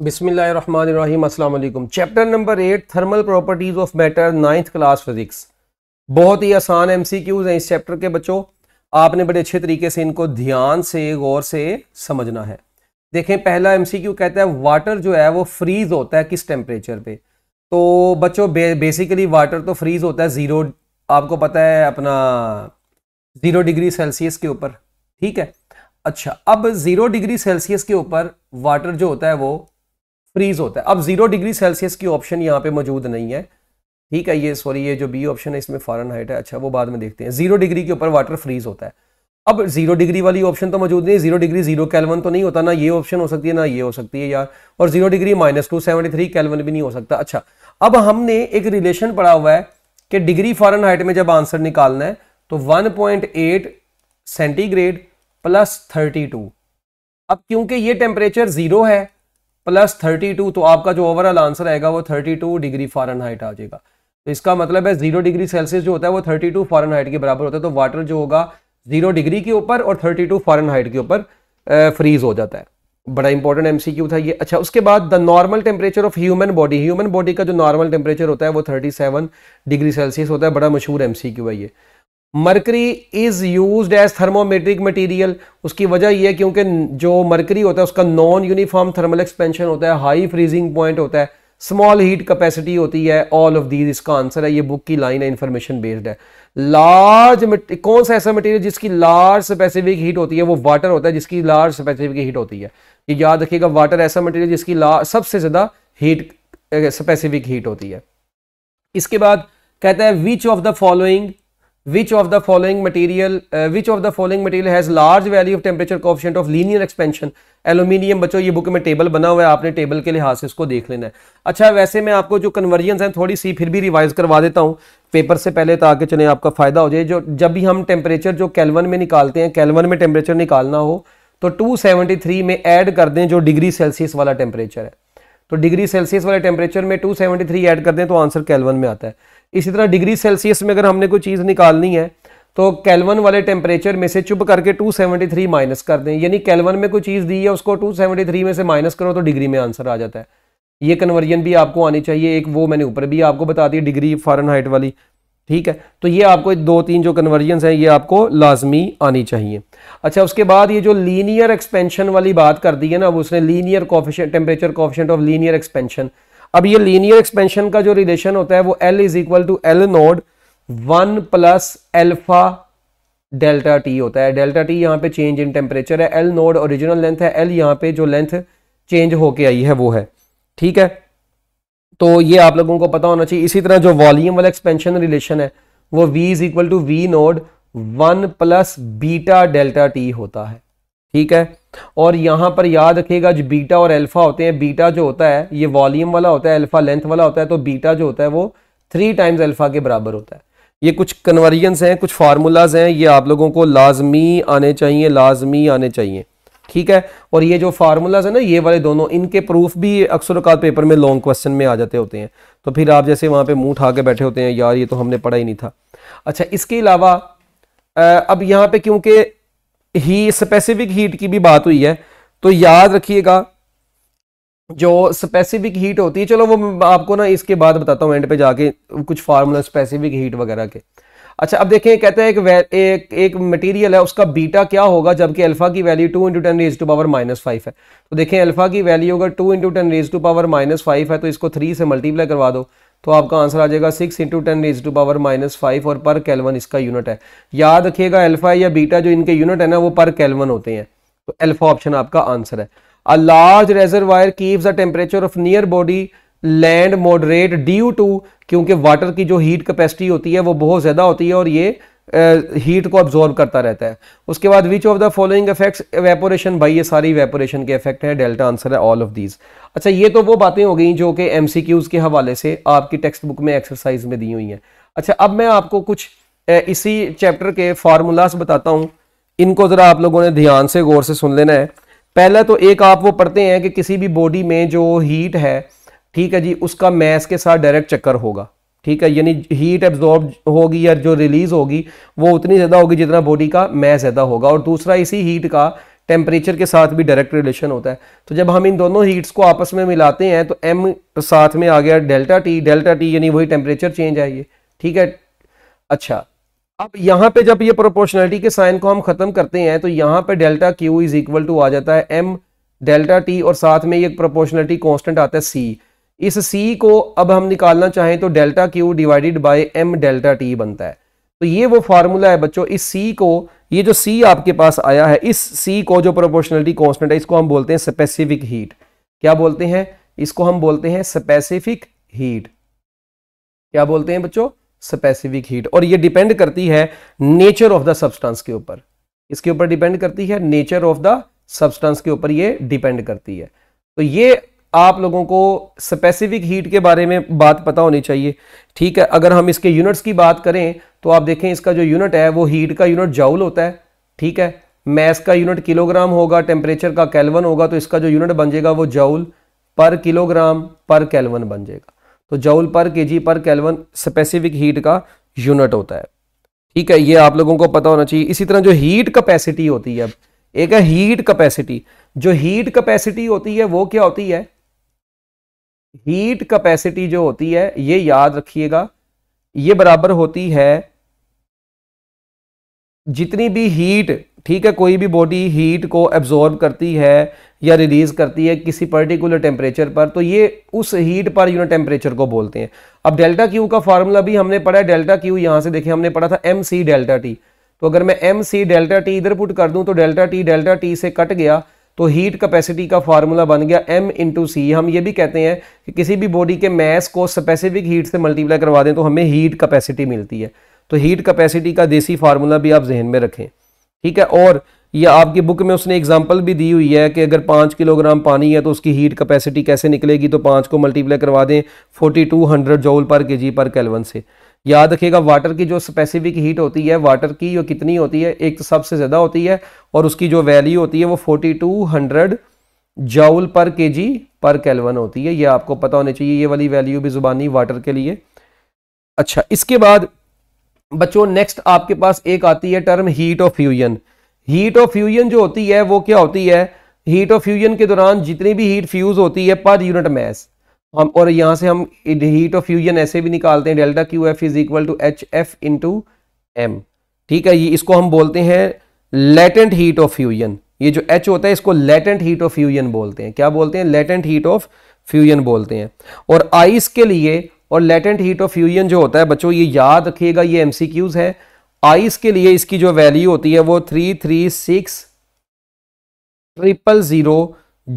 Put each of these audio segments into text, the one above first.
बिसमीम अल्लाम chapter number eight thermal properties of matter ninth class physics बहुत ही आसान एम सी क्यूज़ हैं इस चैप्टर के बच्चों आपने बड़े अच्छे तरीके से इनको ध्यान से गौर से समझना है देखें पहला एम सी क्यू कहता है वाटर जो है वो फ्रीज़ होता है किस टेम्परेचर पे तो बच्चों बे, बेसिकली वाटर तो फ्रीज़ होता है ज़ीरो आपको पता है अपना ज़ीरो डिग्री सेल्सियस के ऊपर ठीक है अच्छा अब ज़ीरो डिग्री सेल्सियस के ऊपर वाटर जो होता है वो फ्रीज होता है अब जीरो डिग्री सेल्सियस की ऑप्शन यहाँ पे मौजूद नहीं है ठीक है ये सॉरी ये जो बी ऑप्शन है इसमें फॉरन हाइट है अच्छा वो बाद में देखते हैं जीरो डिग्री के ऊपर वाटर फ्रीज होता है अब जीरो डिग्री वाली ऑप्शन तो मौजूद नहीं है जीरो डिग्री जीरो कैलवन तो नहीं होता ना ये ऑप्शन हो सकती है ना ये हो सकती है यार और zero degree minus two seventy three kelvin भी नहीं हो सकता अच्छा अब हमने एक रिलेशन पढ़ा हुआ है कि डिग्री फॉरन हाइट में जब आंसर निकालना है तो one point eight centigrade plus thirty two अब क्योंकि ये टेम्परेचर जीरो है प्लस थर्टी टू तो आपका जो ओवरऑल आंसर आएगा वो thirty two degree Fahrenheit आ जाएगा तो इसका मतलब है जीरो डिग्री सेल्सियस जो होता है वो थर्टी टू फॉरन हाइट के बराबर होता है तो वाटर जो होगा जीरो डिग्री के ऊपर और थर्टी टू फॉरन हाइट के ऊपर फ्रीज हो जाता है बड़ा इंपॉर्टेंट एमसीक्यू था ये अच्छा उसके बाद the normal temperature of human body human body का जो नॉर्मल टेम्परेचर होता है वो सेवन डिग्री सेल्सियस होता है बड़ा मशहूर एमसीक्यू है ये mercury is use as thermometric material उसकी वजह यह है क्योंकि जो मरकरी होता है उसका नॉन यूनिफॉर्म थर्मल एक्सपेंशन होता है हाई फ्रीजिंग पॉइंट होता है स्मॉल हीट कैपेसिटी होती है ऑल ऑफ दीज इसका आंसर है ये बुक की लाइन है इंफॉर्मेशन बेस्ड है लार्ज कौन सा ऐसा मटीरियल जिसकी लार्ज स्पेसिफिक हीट होती है वो वाटर होता है जिसकी लार्ज स्पेसिफिक हीट होती है ये याद रखिएगा वाटर ऐसा मटीरियल जिसकी सबसे ज्यादा हीट स्पेसिफिक हीट होती है इसके बाद कहता है which of the following which of the following material which of the following material has large value of temperature temperature of linear expansion aluminium बच्चों ये बुक में टेबल बना हुआ है आपने टेबल के लिहाज से इसको देख लेना है अच्छा वैसे मैं आपको जो कन्वर्जन हैं थोड़ी सी फिर भी रिवाइज करवा देता हूँ पेपर से पहले तो आके चले आपका फ़ायदा हो जाए जो जब भी हम टेम्परेचर जो कैलवन में निकालते हैं कैलवन में टेम्परेचर निकालना हो तो 273 में ऐड कर दें जो डिग्री सेल्सियस वाला टेम्परेचर है तो डिग्री सेल्सियस वाले टेम्परेचर में 273 ऐड कर दें तो आंसर कैलवन में आता है इसी तरह डिग्री सेल्सियस में अगर हमने कोई चीज़ निकालनी है तो कैलवन वाले टेम्परेचर में से चुप करके 273 माइनस कर दें यानी कैलवन में कोई चीज़ दी है उसको 273 में से माइनस करो तो डिग्री में आंसर आ जाता है ये कन्वर्जन भी आपको आनी चाहिए एक वो मैंने ऊपर भी आपको बता दी डिग्री फॉरन वाली ठीक है तो ये आपको दो तीन जो कन्वर्जन्स हैं ये आपको लाजमी आनी चाहिए अच्छा उसके बाद ये जो लीनियर एक्सपेंशन वाली बात कर दी है ना उसने linear coefficient temperature coefficient of linear expansion अब ये लीनियर एक्सपेंशन का जो रिलेशन होता है वो L is equal to L naught one plus alpha delta T होता है डेल्टा टी यहाँ पे चेंज इन टेम्परेचर है एल नोड ओरिजिनल लेंथ है एल यहाँ पे जो लेंथ चेंज होके आई है वो है ठीक है तो ये आप लोगों को पता होना चाहिए इसी तरह जो वॉल्यूम वाला एक्सपेंशन रिलेशन है वो V is equal to V naught one plus beta delta T होता है ठीक है और यहाँ पर याद रखिएगा जो बीटा और एल्फा होते हैं बीटा जो होता है ये वॉल्यूम वाला होता है एल्फा लेंथ वाला होता है तो बीटा जो होता है वो थ्री टाइम्स एल्फा के बराबर होता है ये कुछ कन्वर्जन्स हैं कुछ फार्मूलाज हैं ये आप लोगों को लाजमी आने चाहिए लाजमी आने चाहिए ठीक है और ये जो फार्मूलाज है ना ये वाले दोनों इनके प्रूफ भी अक्सर अकाल पेपर में लॉन्ग क्वेश्चन में आ जाते होते हैं तो फिर आप जैसे वहां पे मुंह उठा के बैठे होते हैं यार ये तो हमने पढ़ा ही नहीं था अच्छा इसके अलावा अब यहाँ पे क्योंकि ही स्पेसिफिक हीट की भी बात हुई है तो याद रखिएगा जो स्पेसिफिक हीट होती है चलो वो आपको ना इसके बाद बताता हूँ एंड पे जाके कुछ फार्मूला स्पेसिफिक हीट वगैरह के अच्छा अब देखें कहते हैं एक एक मटेरियल है उसका बीटा क्या होगा जबकि अल्फा की value two into ten raise to power minus five है तो देखें अल्फा की वैल्यू अगर two into ten raise to power minus five है तो इसको थ्री से मल्टीप्लाई करवा दो तो आपका आंसर आ जाएगा six into ten raise to power minus five और पर कैलवन इसका यूनिट है याद रखिएगा अल्फा या बीटा जो इनके यूनिट है ना वो पर कैलवन होते हैं तो अल्फा ऑप्शन आपका आंसर है a large reservoir keeps the temperature of nearby land moderate due to क्योंकि वाटर की जो हीट कैपेसिटी होती है वो बहुत ज़्यादा होती है और ये हीट को अब्जॉर्ब करता रहता है उसके बाद which of the following effects evaporation भाई ये सारी वेपोरेशन के इफेक्ट हैं डेल्टा आंसर है ऑल ऑफ दीज अच्छा ये तो वो बातें हो गई जो कि एम के हवाले से आपकी टेक्स्ट बुक में एक्सरसाइज में दी हुई हैं अच्छा अब मैं आपको कुछ इसी चैप्टर के फार्मूलाज बताता हूँ इनको ज़रा आप लोगों ने ध्यान से गौर से सुन लेना है पहला तो एक आप वो पढ़ते हैं कि किसी भी बॉडी में जो हीट है ठीक है जी उसका मैस के साथ डायरेक्ट चक्कर होगा ठीक है यानी हीट एब्जॉर्ब होगी या जो रिलीज होगी वो उतनी ज़्यादा होगी जितना बॉडी का मैस ज़्यादा होगा और दूसरा इसी हीट का टेम्परेचर के साथ भी डायरेक्ट रिलेशन होता है तो जब हम इन दोनों हीट्स को आपस में मिलाते हैं तो एम साथ में आ गया डेल्टा टी डेल्टा टी यानी वही टेम्परेचर चेंज है ये ठीक है अच्छा अब यहाँ पे जब ये प्रोपोर्शनलिटी के साइन को हम खत्म करते हैं तो यहाँ पे delta Q is equal to आ जाता है एम डेल्टा टी और साथ में ये प्रोपोर्शनलिटी कांस्टेंट आता है सी इस सी को अब हम निकालना चाहें तो delta Q divided by M delta T बनता है तो ये वो फार्मूला है बच्चों इस सी को ये जो सी आपके पास आया है इस सी को जो प्रोपोर्शनलिटी कॉन्स्टेंट है इसको हम बोलते हैं स्पेसिफिक हीट क्या बोलते हैं इसको हम बोलते हैं स्पेसिफिक हीट क्या बोलते हैं बच्चों स्पेसिफिक हीट और ये डिपेंड करती है नेचर ऑफ द सब्सटेंस के ऊपर इसके ऊपर डिपेंड करती है नेचर ऑफ द सब्सटेंस के ऊपर ये डिपेंड करती है तो ये आप लोगों को स्पेसिफिक हीट के बारे में बात पता होनी चाहिए ठीक है अगर हम इसके यूनिट्स की बात करें तो आप देखें इसका जो यूनिट है वो हीट का यूनिट जाउल होता है ठीक है मैस का यूनिट किलोग्राम होगा टेम्परेचर का कैलवन होगा तो इसका जो यूनिट बन जाएगा वो जाउल पर किलोग्राम पर कैलवन बन जाएगा तो जाउल पर के पर कैलवन स्पेसिफिक हीट का यूनिट होता है ठीक है ये आप लोगों को पता होना चाहिए इसी तरह जो हीट कैपेसिटी होती है अब एक है हीट कैपेसिटी जो हीट कैपेसिटी होती है वो क्या होती है हीट कैपेसिटी जो होती है ये याद रखिएगा ये बराबर होती है जितनी भी हीट ठीक है कोई भी बॉडी हीट को एब्जॉर्ब करती है या रिलीज़ करती है किसी पर्टिकुलर टेम्परेचर पर तो ये उस हीट पर यूनिट टेम्परेचर को बोलते हैं अब डेल्टा क्यू का फार्मूला भी हमने पढ़ा है डेल्टा क्यू यहां से देखें हमने पढ़ा था एम सी डेल्टा टी तो अगर मैं एम सी डेल्टा टी इधर पुट कर दूं तो डेल्टा टी डेल्टा टी से कट गया तो हीट कैपेसिटी का फार्मूला बन गया एम इंटू सी हम ये भी कहते हैं कि किसी भी बॉडी के मैस को स्पेसिफिक हीट से मल्टीप्लाई करवा दें तो हमें हीट कैपेसिटी मिलती है तो हीट कैपेसिटी का देसी फार्मूला भी आप जहन में रखें ठीक है और ये आपकी बुक में उसने एग्जाम्पल भी दी हुई है कि अगर पाँच किलोग्राम पानी है तो उसकी हीट कैपेसिटी कैसे निकलेगी तो पाँच को मल्टीप्लाई करवा दें फोर्टी टू हंड्रेड पर के जी पर कैलवन से याद रखिएगा वाटर की जो स्पेसिफिक हीट होती है वाटर की वो कितनी होती है एक तो सबसे ज़्यादा होती है और उसकी जो वैल्यू होती है वो forty two hundred joule per के जी पर कैलवन होती है ये आपको पता होना चाहिए ये वाली वैल्यू भी ज़ुबानी वाटर के लिए अच्छा इसके बाद बच्चों नेक्स्ट आपके पास एक आती है term heat of fusion heat of fusion जो होती है वो क्या होती है हीट ऑफ फ्यूजन के दौरान जितनी भी हीट फ्यूज होती है पर यूनिट मैस हम और यहाँ से हम हीट ऑफ फ्यूजन ऐसे भी निकालते हैं delta Q F is equal to H F into M ठीक है ये इसको हम बोलते हैं लेटेंट हीट ऑफ फ्यूजन ये जो एच होता है इसको लेटेंट हीट ऑफ फ्यूजन बोलते हैं क्या बोलते हैं लेटेंट हीट ऑफ फ्यूजन बोलते हैं और आइस के लिए और लेटेंट हीट ऑफ फ्यूजन जो होता है बच्चों ये याद रखिएगा ये एमसीक्यूज है आइस के लिए इसकी जो वैल्यू होती है वो three three six triple zero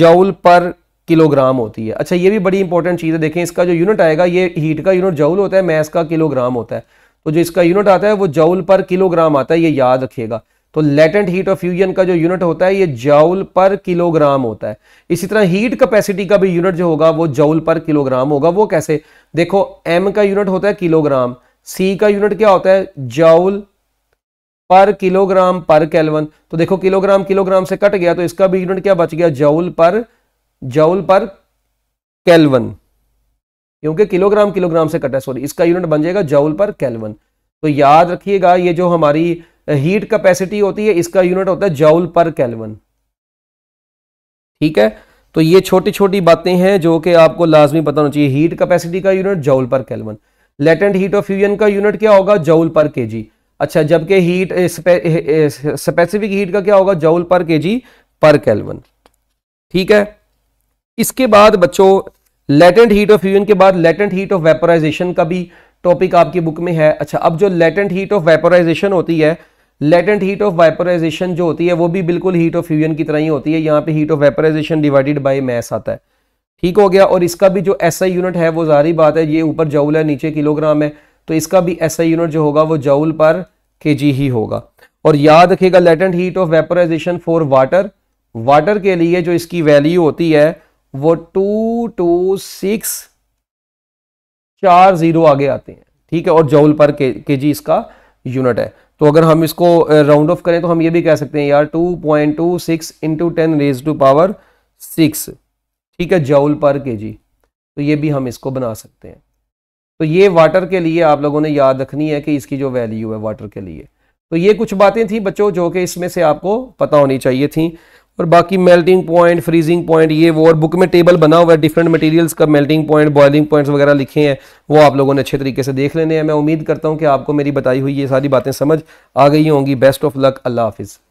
joule per kilogram होती है अच्छा ये भी बड़ी इंपॉर्टेंट चीज़ है देखें इसका जो यूनिट आएगा ये हीट का यूनिट जौल होता है मैस का किलोग्राम होता है तो जो इसका यूनिट आता है वो जौल पर किलोग्राम आता है ये याद रखिएगा तो लेटेंट हीट ऑफ फ्यूजन का जो यूनिट होता है ये जौल पर किलोग्राम होता है इसी तरह हीट कैपेसिटी का भी यूनिट जो होगा वो जौल पर किलोग्राम होगा वो कैसे देखो एम का यूनिट होता है किलोग्राम सी का यूनिट क्या होता है जौल पर किलोग्राम पर कैलवन तो देखो किलोग्राम किलोग्राम से कट गया तो इसका भी यूनिट क्या बच गया जौल पर जौल पर कैलवन क्योंकि किलोग्राम किलोग्राम से कटा है सॉरी इसका यूनिट बन जाएगा जौल पर कैलवन तो याद रखिएगा ये जो हमारी हीट कैपेसिटी होती है इसका यूनिट होता है जौल पर कैलवन ठीक है तो ये छोटी छोटी बातें हैं जो कि आपको लाजमी पता होना चाहिए हीट कैपेसिटी का unit joule per kelvin latent heat of fusion का यूनिट क्या होगा जौल पर जी अच्छा जबकि हीट स्पेसिफिक हीट का क्या होगा जौल पर जी पर कैलवन ठीक है इसके बाद बच्चों लेटेंट हीट ऑफ फ्यूजन के बाद लेटेंट हीट ऑफ वेपोराइजेशन का भी टॉपिक आपकी बुक में है अच्छा अब जो लेटेंट हीट ऑफ वेपोराइजेशन होती है लेटेंट हीट ऑफ वेपोराइजेशन जो होती है वो भी बिल्कुल हीट ऑफ फ्यूजन की तरह ही होती है यहाँ पे heat of vaporisation divided by mass आता है ठीक हो गया और इसका भी जो एस आई यूनिट है वो जारी बात है ये ऊपर जौल है नीचे किलोग्राम है तो इसका भी एस आई यूनिट जो होगा वो जौल पर के ही होगा और याद रखेगा latent heat of vaporisation for water water के लिए जो इसकी वैल्यू होती है वो टू टू सिक्स चार जीरो आगे आते हैं ठीक है और जौल पर के, के जी इसका यूनिट है तो अगर हम इसको राउंड ऑफ करें तो हम ये भी कह सकते हैं यार two point two six into ten raise to power six ठीक है जौल पर के जी तो ये भी हम इसको बना सकते हैं तो ये वाटर के लिए आप लोगों ने याद रखनी है कि इसकी जो वैल्यू है वाटर के लिए तो ये कुछ बातें थी बच्चों जो कि इसमें से आपको पता होनी चाहिए थी और बाकी मेल्टिंग पॉइंट फ्रीजिंग पॉइंट ये वो और बुक में टेबल बना हुआ है डिफरेंट मटेरियल्स का मेल्टिंग पॉइंट बॉइलिंग पॉइंट्स वगैरह लिखे हैं वो आप लोगों ने अच्छे तरीके से देख लेने हैं मैं उम्मीद करता हूँ कि आपको मेरी बताई हुई ये सारी बातें समझ आ गई होंगी बेस्ट ऑफ लक अल्लाह हाफिज़